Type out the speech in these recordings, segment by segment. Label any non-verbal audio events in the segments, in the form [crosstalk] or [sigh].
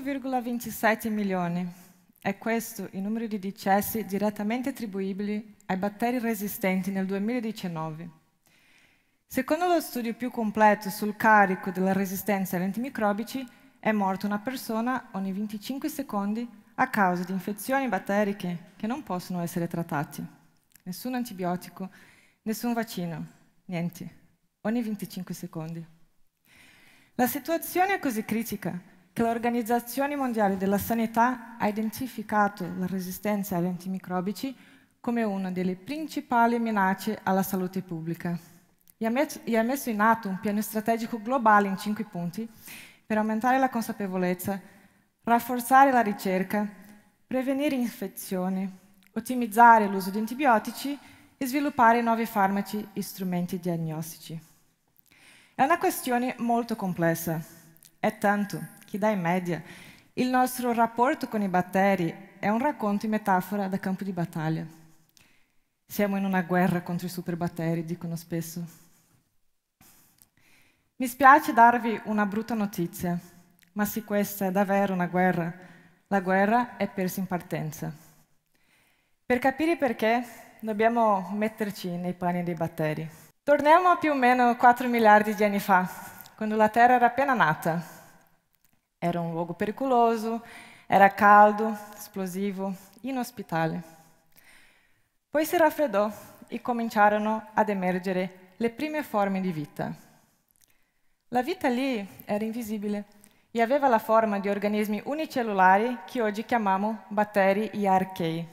1,27 milioni. È questo il numero di decessi direttamente attribuibili ai batteri resistenti nel 2019. Secondo lo studio più completo sul carico della resistenza agli antimicrobici, è morta una persona ogni 25 secondi a causa di infezioni batteriche che non possono essere trattate. Nessun antibiotico, nessun vaccino, niente. Ogni 25 secondi. La situazione è così critica che l'Organizzazione Mondiale della Sanità ha identificato la resistenza agli antimicrobici come una delle principali minacce alla salute pubblica e ha messo in atto un piano strategico globale in cinque punti per aumentare la consapevolezza, rafforzare la ricerca, prevenire infezioni, ottimizzare l'uso di antibiotici e sviluppare nuovi farmaci e strumenti diagnostici. È una questione molto complessa, è tanto chi dà in media, il nostro rapporto con i batteri è un racconto in metafora da campo di battaglia. Siamo in una guerra contro i superbatteri, dicono spesso. Mi spiace darvi una brutta notizia, ma se questa è davvero una guerra, la guerra è persa in partenza. Per capire perché, dobbiamo metterci nei panni dei batteri. Torniamo a più o meno 4 miliardi di anni fa, quando la Terra era appena nata. Era um luogo periculoso, era caldo, esplosivo, inospitale. Poi si raffreddò e cominciarono ad emergere le prime forme di vita. La vita lì era invisibile e aveva la forma di organismi unicellulari che oggi chiamiamo batteri e archei.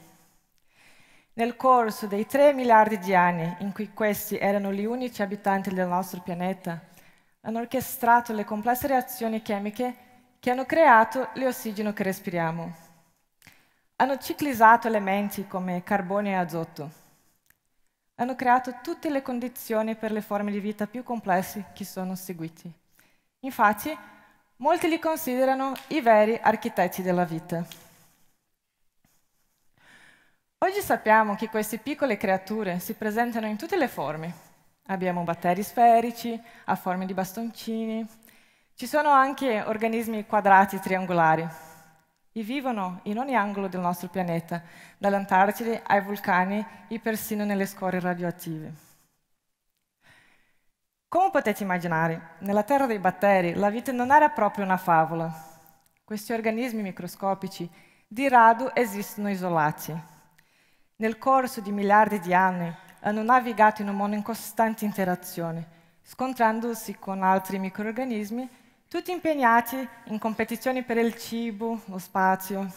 Nel corso dei 3 miliardi di anni in cui questi erano gli unici abitanti del nostro pianeta, hanno orchestrato le complesse reazioni chimiche che hanno creato l'ossigeno che respiriamo. Hanno ciclizzato elementi come carbone e azoto. Hanno creato tutte le condizioni per le forme di vita più complesse che sono seguite. Infatti, molti li considerano i veri architetti della vita. Oggi sappiamo che queste piccole creature si presentano in tutte le forme. Abbiamo batteri sferici, a forme di bastoncini, ci sono anche organismi quadrati triangolari e vivono in ogni angolo del nostro pianeta, dall'Antartide ai vulcani e persino nelle scorie radioattive. Come potete immaginare, nella terra dei batteri la vita non era proprio una favola. Questi organismi microscopici di rado esistono isolati. Nel corso di miliardi di anni hanno navigato in un mondo in costante interazione, scontrandosi con altri microorganismi tutti impegnati in competizioni per il cibo, lo spazio.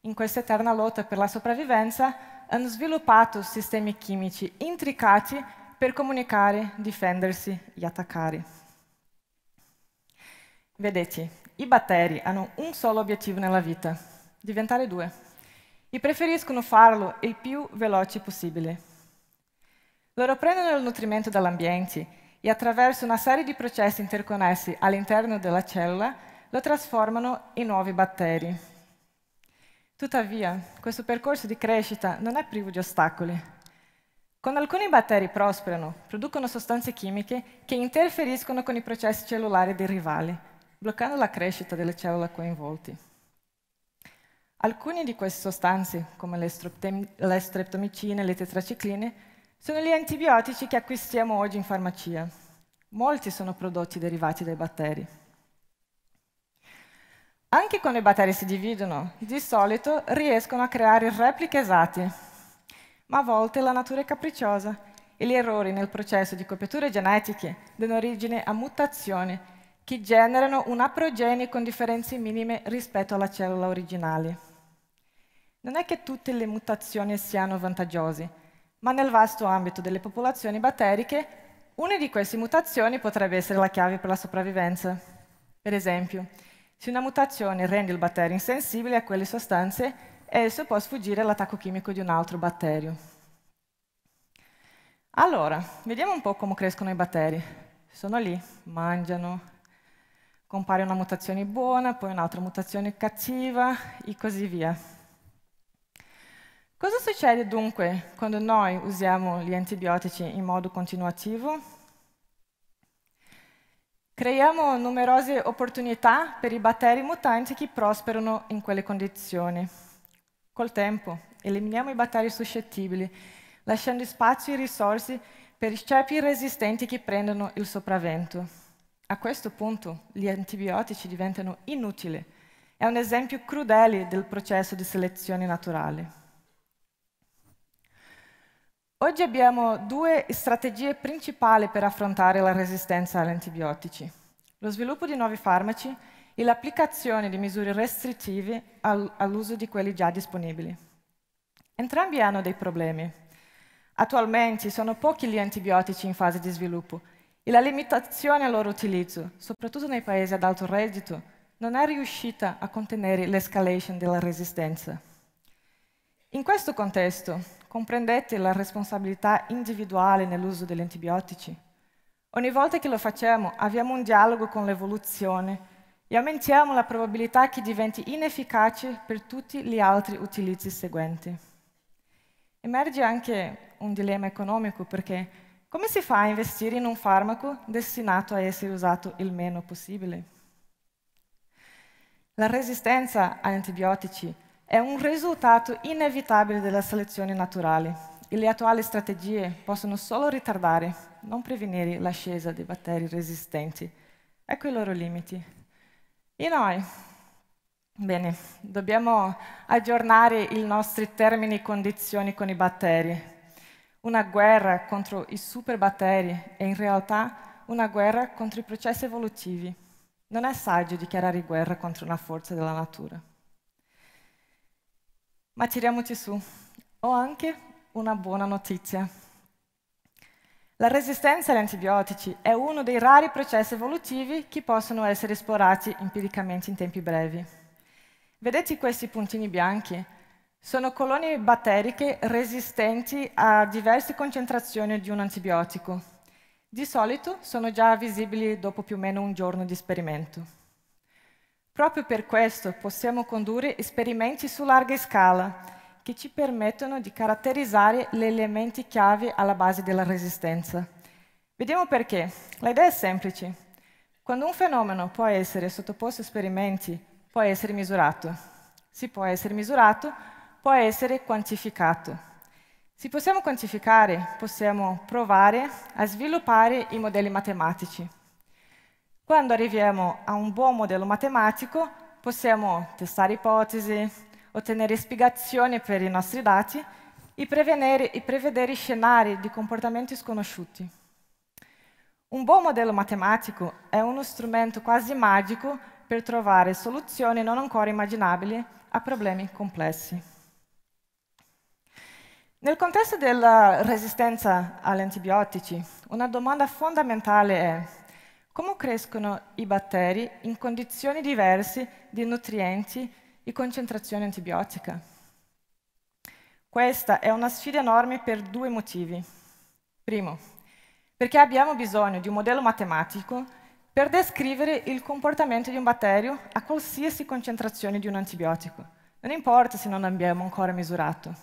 In questa eterna lotta per la sopravvivenza hanno sviluppato sistemi chimici intricati per comunicare, difendersi e attaccare. Vedete, i batteri hanno un solo obiettivo nella vita, diventare due, e preferiscono farlo il più veloce possibile. Loro prendono il nutrimento dall'ambiente e attraverso una serie di processi interconnessi all'interno della cellula lo trasformano in nuovi batteri. Tuttavia, questo percorso di crescita non è privo di ostacoli. Quando alcuni batteri prosperano, producono sostanze chimiche che interferiscono con i processi cellulari dei rivali, bloccando la crescita delle cellule coinvolte. Alcune di queste sostanze, come le, streptomicine e le tetracicline, sono gli antibiotici che acquistiamo oggi in farmacia. Molti sono prodotti derivati dai batteri. Anche quando i batteri si dividono, di solito riescono a creare repliche esatte, ma a volte la natura è capricciosa e gli errori nel processo di copiature genetiche danno origine a mutazioni che generano una progenie con differenze minime rispetto alla cellula originale. Non è che tutte le mutazioni siano vantaggiose, ma nel vasto ambito delle popolazioni batteriche, una di queste mutazioni potrebbe essere la chiave per la sopravvivenza. Per esempio, se una mutazione rende il batterio insensibile a quelle sostanze, esso può sfuggire all'attacco chimico di un altro batterio. Allora, vediamo un po' come crescono i batteri. Sono lì, mangiano, compare una mutazione buona, poi un'altra mutazione cattiva e così via. Cosa succede dunque quando noi usiamo gli antibiotici in modo continuativo? Creiamo numerose opportunità per i batteri mutanti che prosperano in quelle condizioni. Col tempo eliminiamo i batteri suscettibili, lasciando spazio e risorse per ceppi resistenti che prendono il sopravvento. A questo punto gli antibiotici diventano inutili. È un esempio crudele del processo di selezione naturale. Oggi abbiamo due strategie principali per affrontare la resistenza agli antibiotici. Lo sviluppo di nuovi farmaci e l'applicazione di misure restrittive all'uso di quelli già disponibili. Entrambi hanno dei problemi. Attualmente sono pochi gli antibiotici in fase di sviluppo e la limitazione al loro utilizzo, soprattutto nei paesi ad alto reddito, non è riuscita a contenere l'escalation della resistenza. In questo contesto, Comprendete la responsabilità individuale nell'uso degli antibiotici? Ogni volta che lo facciamo abbiamo un dialogo con l'evoluzione e aumentiamo la probabilità che diventi inefficace per tutti gli altri utilizzi seguenti. Emerge anche un dilemma economico perché come si fa a investire in un farmaco destinato a essere usato il meno possibile? La resistenza agli antibiotici è un risultato inevitabile della selezione naturale e le attuali strategie possono solo ritardare, non prevenire l'ascesa di batteri resistenti. Ecco i loro limiti. E noi? Bene, dobbiamo aggiornare i nostri termini e condizioni con i batteri. Una guerra contro i superbatteri è in realtà una guerra contro i processi evolutivi. Non è saggio dichiarare guerra contro una forza della natura. Ma tiriamoci su. Ho anche una buona notizia. La resistenza agli antibiotici è uno dei rari processi evolutivi che possono essere esplorati empiricamente in tempi brevi. Vedete questi puntini bianchi? Sono colonie batteriche resistenti a diverse concentrazioni di un antibiotico. Di solito sono già visibili dopo più o meno un giorno di esperimento. Proprio per questo possiamo condurre esperimenti su larga scala che ci permettono di caratterizzare gli elementi chiave alla base della resistenza. Vediamo perché. L'idea è semplice. Quando un fenomeno può essere sottoposto a esperimenti, può essere misurato. Se può essere misurato, può essere quantificato. Se possiamo quantificare, possiamo provare a sviluppare i modelli matematici. Quando arriviamo a un buon modello matematico, possiamo testare ipotesi, ottenere spiegazioni per i nostri dati e, e prevedere scenari di comportamenti sconosciuti. Un buon modello matematico è uno strumento quasi magico per trovare soluzioni non ancora immaginabili a problemi complessi. Nel contesto della resistenza agli antibiotici, una domanda fondamentale è come crescono i batteri in condizioni diverse di nutrienti e concentrazione antibiotica? Questa è una sfida enorme per due motivi. Primo, perché abbiamo bisogno di un modello matematico per descrivere il comportamento di un batterio a qualsiasi concentrazione di un antibiotico. Non importa se non abbiamo ancora misurato.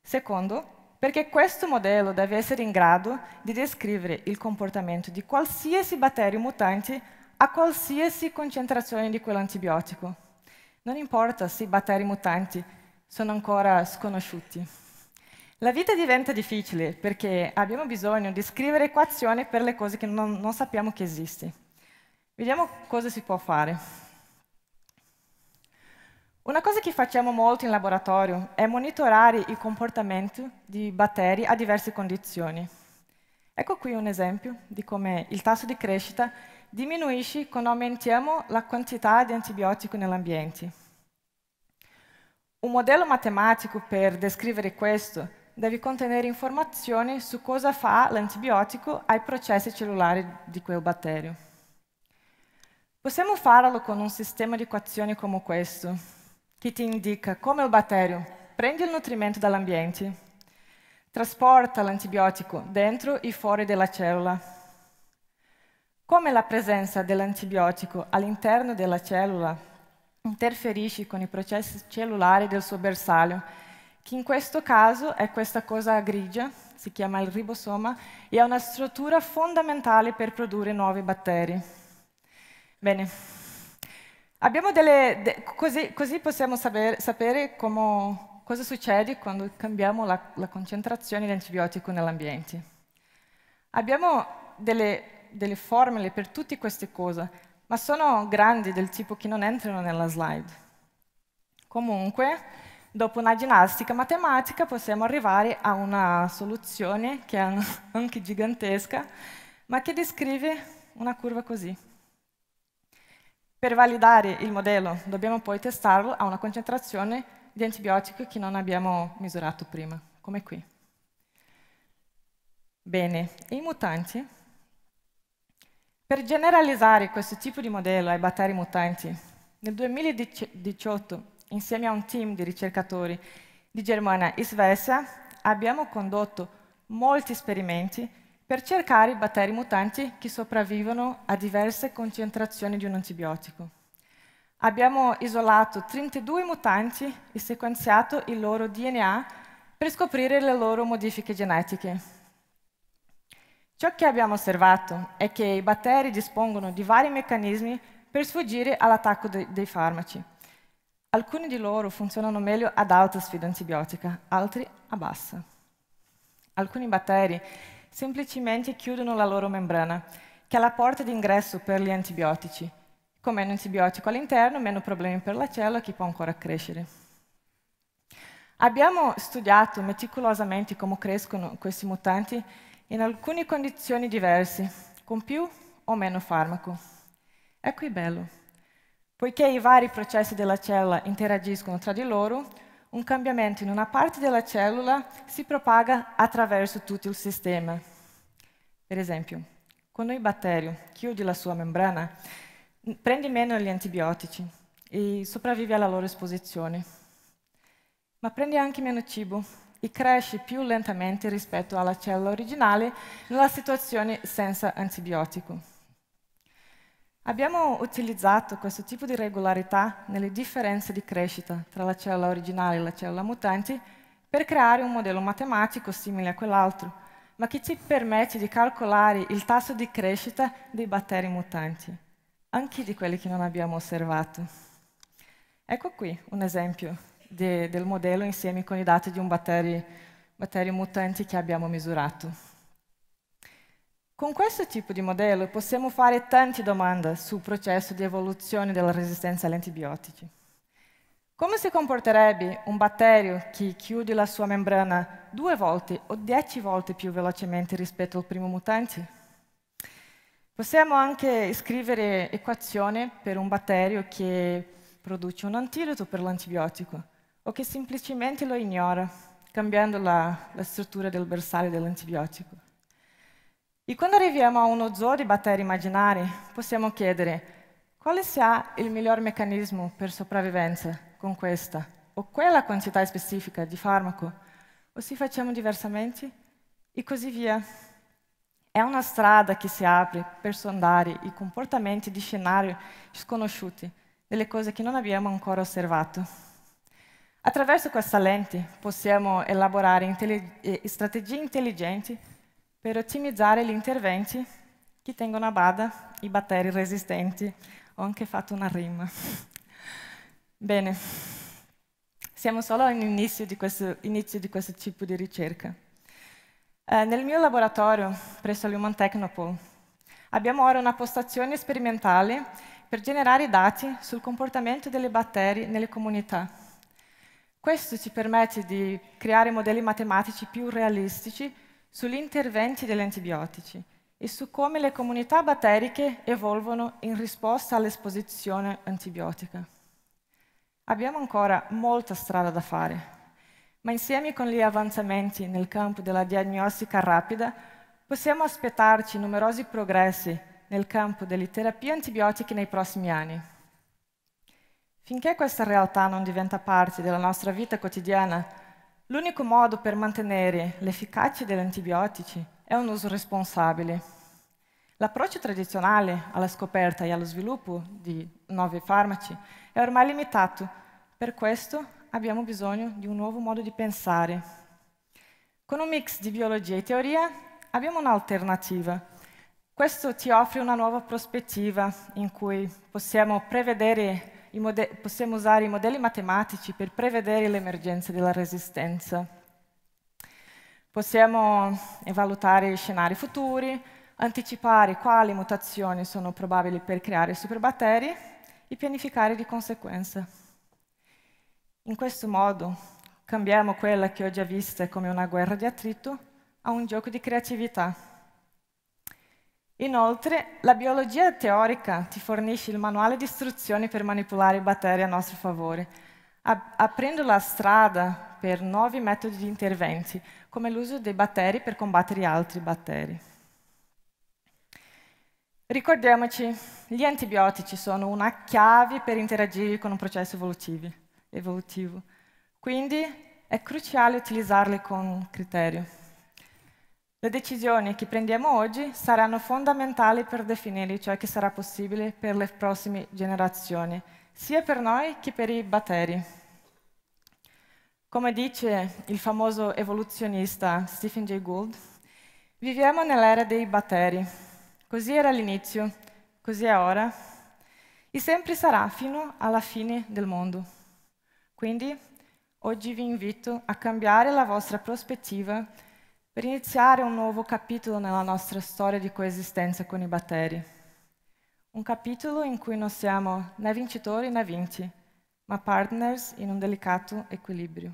Secondo, perché questo modello deve essere in grado di descrivere il comportamento di qualsiasi batterio mutante a qualsiasi concentrazione di quell'antibiotico. Non importa se i batteri mutanti sono ancora sconosciuti. La vita diventa difficile perché abbiamo bisogno di scrivere equazioni per le cose che non, non sappiamo che esistono. Vediamo cosa si può fare. Una cosa che facciamo molto in laboratorio è monitorare il comportamento di batteri a diverse condizioni. Ecco qui un esempio di come il tasso di crescita diminuisce quando aumentiamo la quantità di antibiotico nell'ambiente. Un modello matematico per descrivere questo deve contenere informazioni su cosa fa l'antibiotico ai processi cellulari di quel batterio. Possiamo farlo con un sistema di equazioni come questo, che ti indica come il batterio prende il nutrimento dall'ambiente, trasporta l'antibiotico dentro e fuori della cellula. Come la presenza dell'antibiotico all'interno della cellula interferisce con i processi cellulari del suo bersaglio, che in questo caso è questa cosa grigia, si chiama il ribosoma, e è una struttura fondamentale per produrre nuovi batteri. Bene, Abbiamo delle, de, così, così, possiamo sapere, sapere come, cosa succede quando cambiamo la, la concentrazione di antibiotico nell'ambiente. Abbiamo delle, delle, formule per tutte queste cose, ma sono grandi del tipo che non entrano nella slide. Comunque, dopo una ginnastica matematica possiamo arrivare a una soluzione che è [laughs] anche gigantesca, ma che descrive una curva così. Per validare il modello dobbiamo poi testarlo a una concentrazione di antibiotico che non abbiamo misurato prima, come qui. Bene, i mutanti. Per generalizzare questo tipo di modello ai batteri mutanti, nel 2018, insieme a un team di ricercatori di Germania e Svezia, abbiamo condotto molti esperimenti per cercare i batteri mutanti che sopravvivono a diverse concentrazioni di un antibiotico. Abbiamo isolato 32 mutanti e sequenziato il loro DNA per scoprire le loro modifiche genetiche. Ciò che abbiamo osservato è che i batteri dispongono di vari meccanismi per sfuggire all'attacco de dei farmaci. Alcuni di loro funzionano meglio ad alta sfida antibiotica, altri a bassa. Alcuni batteri semplicemente chiudono la loro membrana, che è la porta d'ingresso per gli antibiotici. Con meno antibiotico all'interno, meno problemi per la cellula che può ancora crescere. Abbiamo studiato meticolosamente come crescono questi mutanti in alcune condizioni diverse, con più o meno farmaco. Ecco il bello. Poiché i vari processi della cellula interagiscono tra di loro, un um cambiamento in una parte della cellula si propaga attraverso tutto il sistema. Per esempio, quando il um batterio chiude la sua membrana, prende meno gli antibiotici e sopravvive alla loro esposizione, ma prende anche meno cibo e cresce più lentamente rispetto alla cellula originale nella situazione senza antibiotico. Abbiamo utilizzato questo tipo di regolarità nelle differenze di crescita tra la cellula originale e la cellula mutante per creare un modello matematico simile a quell'altro, ma che ci permette di calcolare il tasso di crescita dei batteri mutanti, anche di quelli che non abbiamo osservato. Ecco qui un esempio de, del modello insieme con i dati di un batterio, mutante che abbiamo misurato. Con questo tipo di modello possiamo fare tante domande sul processo di evoluzione della resistenza agli antibiotici. Come si comporterebbe un batterio che chiude la sua membrana due volte o dieci volte più velocemente rispetto al primo mutante? Possiamo anche scrivere equazioni per un batterio che produce un antidoto per l'antibiotico o che semplicemente lo ignora, cambiando la, la struttura del bersaglio dell'antibiotico. E quando arriviamo a uno zoo di batteri immaginari, possiamo chiedere quale sia il miglior meccanismo per sopravvivenza con questa o quella quantità specifica di farmaco, o se facciamo diversamente, e così via. È una strada che si apre per sondare i comportamenti di scenari sconosciuti, delle cose che non abbiamo ancora osservato. Attraverso questa lente possiamo elaborare eh, strategie intelligenti per ottimizzare gli interventi che tengono a bada i batteri resistenti. Ho anche fatto una rima. Bene, siamo solo all'inizio di, di, questo tipo di ricerca. Eh, nel mio laboratorio, presso l'Human Technopole, abbiamo ora una postazione sperimentale per generare dati sul comportamento delle batteri nelle comunità. Questo ci permette di creare modelli matematici più realistici sugli interventi degli antibiotici e su come le comunità batteriche evolvono in risposta all'esposizione antibiotica. Abbiamo ancora molta strada da fare, ma insieme con gli avanzamenti nel campo della diagnostica rapida possiamo aspettarci numerosi progressi nel campo delle terapie antibiotiche nei prossimi anni. Finché questa realtà non diventa parte della nostra vita quotidiana, L'unico modo per mantenere l'efficacia degli antibiotici è un uso responsabile. L'approccio tradizionale alla scoperta e allo sviluppo di nuovi farmaci è ormai limitato, per questo abbiamo bisogno di un nuovo modo di pensare. Con un mix di biologia e teoria abbiamo un'alternativa. Questo ti offre una nuova prospettiva in cui possiamo prevedere possiamo usare i modelli matematici per prevedere le emergenze della resistenza. Possiamo valutare scenari futuri, anticipare quali mutazioni sono probabili per creare superbatteri e pianificare di conseguenza. In questo modo cambiamo quella che ho già vista come una guerra di attrito a un gioco di creatività. Inoltre, la biologia teorica ti fornisce il manuale di istruzioni per manipolare i batteri a nostro favore, aprendo la strada per nuovi metodi di interventi, come l'uso dei batteri per combattere altri batteri. Ricordiamoci, gli antibiotici sono una chiave per interagire con un processo evolutivo. Quindi è cruciale utilizzarli con criterio. Le decisioni che prendiamo oggi saranno fondamentali per definire ciò cioè che sarà possibile per le prossime generazioni, sia per noi che per i batteri. Come dice il famoso evoluzionista Stephen Jay Gould, viviamo nell'era dei batteri. Così era all'inizio, così è ora, e sempre sarà fino alla fine del mondo. Quindi, oggi vi invito a cambiare la vostra prospettiva per iniziare un nuovo capitolo nella nostra storia di coesistenza con i batteri. Un capitolo in cui non siamo né vincitori né vinti, ma partners in un delicato equilibrio.